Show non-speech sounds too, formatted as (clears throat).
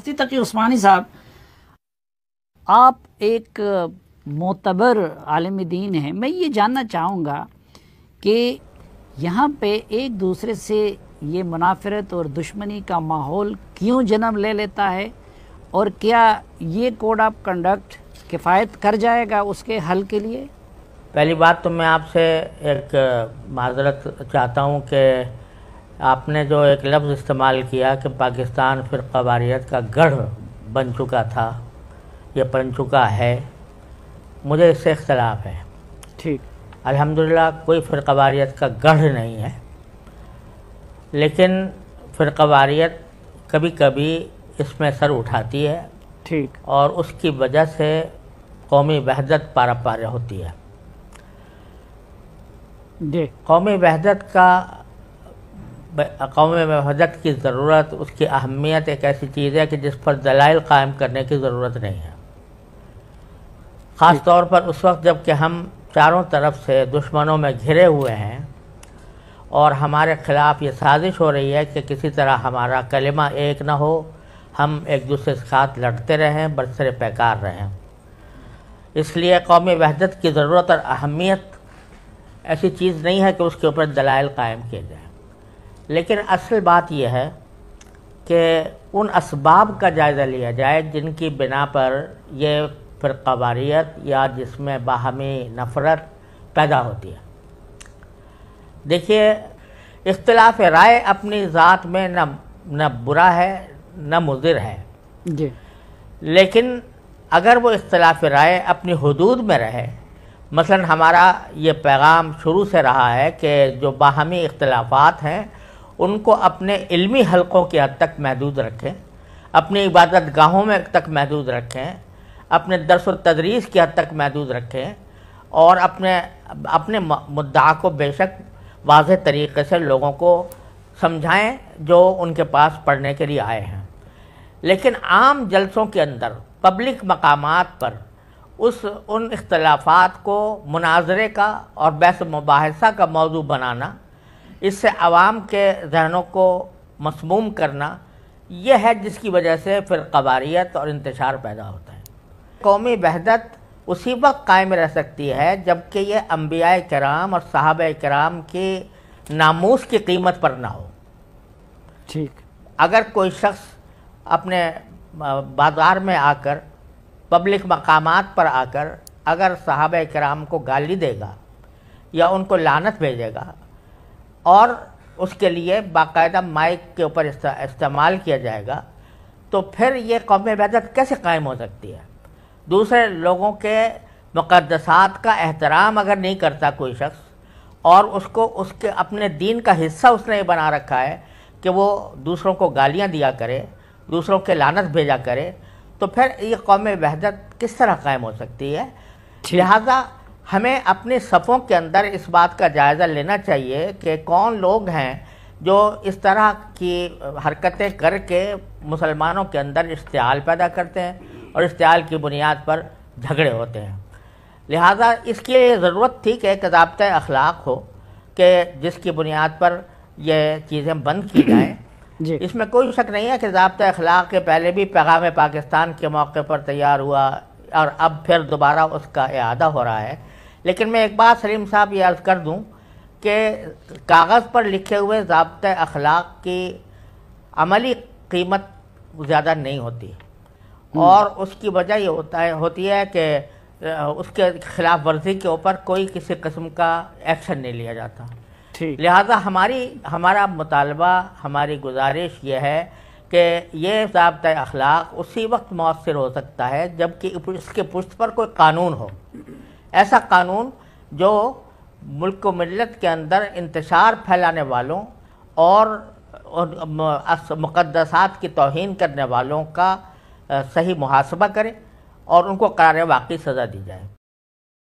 मुफ्ती तकी उस्मानी साहब आप एक मोतबर आलम दीन हैं मैं ये जानना चाहूँगा कि यहाँ पे एक दूसरे से ये मुनाफरत और दुश्मनी का माहौल क्यों जन्म ले लेता है और क्या ये कोड ऑफ कंडक्ट किफ़ायत कर जाएगा उसके हल के लिए पहली बात तो मैं आपसे एक माजरत चाहता हूँ कि आपने जो एक लफ्ज़ इस्तेमाल किया कि पाकिस्तान फिर कबारीत का गढ़ बन चुका था या बन चुका है मुझे इससे इख्तलाफ है ठीक अल्हम्दुलिल्लाह कोई फ़िरकवारीत का गढ़ नहीं है लेकिन फ़िरकवारीत कभी कभी इसमें सर उठाती है ठीक और उसकी वजह से कौमी वहदत पारा पारा होती है जी कौमी वहदत का कौम में वहदत की ज़रूरत उसकी अहमियत एक ऐसी चीज़ है कि जिस पर दलाइल कायम करने की ज़रूरत नहीं है ख़ास तौर पर उस वक्त जब कि हम चारों तरफ से दुश्मनों में घिरे हुए हैं और हमारे ख़िलाफ़ ये साजिश हो रही है कि किसी तरह हमारा कलमा एक ना हो हम एक दूसरे के साथ लड़ते रहें बरसर पैकार रहें इसलिए कौमी वहदत की ज़रूरत और अहमियत ऐसी चीज़ नहीं है कि उसके ऊपर दलाइल कायम किए जाए लेकिन असल बात यह है कि उन इसबाब का जायज़ा लिया जाए जिनकी बिना पर यह फ़िरवारीत या जिसमें बाहमी नफ़रत पैदा होती है देखिए इख्तलाफ राय अपनी ज़ात में न न बुरा है न मुजिर है जी लेकिन अगर वो इख्तलाफ राय अपनी हदूद में रहे मसलन हमारा ये पैगाम शुरू से रहा है कि जो बाहमी इख्तलाफात हैं उनको अपने इल्मी हलकों की हद तक महदूद रखें अपनी इबादत गाहों में तक महदूद रखें अपने दरस व तदरीस की हद तक महदूद रखें और अपने अपने मुद्दा को बेशक वाज तरीके से लोगों को समझाएं जो उनके पास पढ़ने के लिए आए हैं लेकिन आम जलसों के अंदर पब्लिक मकाम पर उस उन इख्तलाफात को मुनाजरे का और बहस मुबासा का मौजू बनाना इससे आवाम के जहनों को मसमूम करना यह है जिसकी वजह से फिर कबारीत और इंतजार पैदा होता है कौमी वहदत उसी वक्त कायम रह सकती है जबकि ये अम्बिया कराम और साहब कराम के नामोस की कीमत पर ना हो ठीक अगर कोई शख्स अपने बाजार में आकर पब्लिक मकाम पर आकर अगर साहब कराम को गाली देगा या उनको लानत भेजेगा और उसके लिए बाकायदा माइक के ऊपर इस्तेमाल किया जाएगा तो फिर ये कौम इबादत कैसे कायम हो सकती है दूसरे लोगों के मुकदसात का एहतराम अगर नहीं करता कोई शख्स और उसको उसके अपने दीन का हिस्सा उसने बना रखा है कि वो दूसरों को गालियां दिया करे दूसरों के लानत भेजा करे तो फिर ये कौम वहदत किस तरह कायम हो सकती है लिहाजा हमें अपने सफ़ों के अंदर इस बात का जायज़ा लेना चाहिए कि कौन लोग हैं जो इस तरह की हरकतें करके मुसलमानों के अंदर इश्तियाल पैदा करते हैं और इश्तियाल की बुनियाद पर झगड़े होते हैं लिहाजा इसके लिए ज़रूरत थी कि एक जबत अखलाक हो कि जिसकी बुनियाद पर यह चीज़ें बंद की जाएँ (clears throat) इसमें कोई शक नहीं है कि जबत अखलाक के पहले भी पैगाम पाकिस्तान के मौके पर तैयार हुआ और अब फिर दोबारा उसका अदा हो रहा है लेकिन मैं एक बात सलीम साहब ये अर्ज़ कर दूँ कि कागज़ पर लिखे हुए जबत अखलाक की अमली कीमत ज़्यादा नहीं होती हम्म। और उसकी वजह ये होता है होती है कि उसके खिलाफ वर्जी के ऊपर कोई किसी कस्म का एक्शन नहीं लिया जाता लिहाजा हमारी हमारा मुतालबा हमारी गुजारिश यह है कि ये जबत अखलाक उसी वक्त मौसर हो सकता है जबकि इसके पुष्ट पर कोई कानून हो ऐसा कानून जो मुल्क मिलत के अंदर इंतशार फैलाने वालों और मुकदसात की तोहन करने वालों का सही मुहासबा करें और उनको करार वाकई सज़ा दी जाए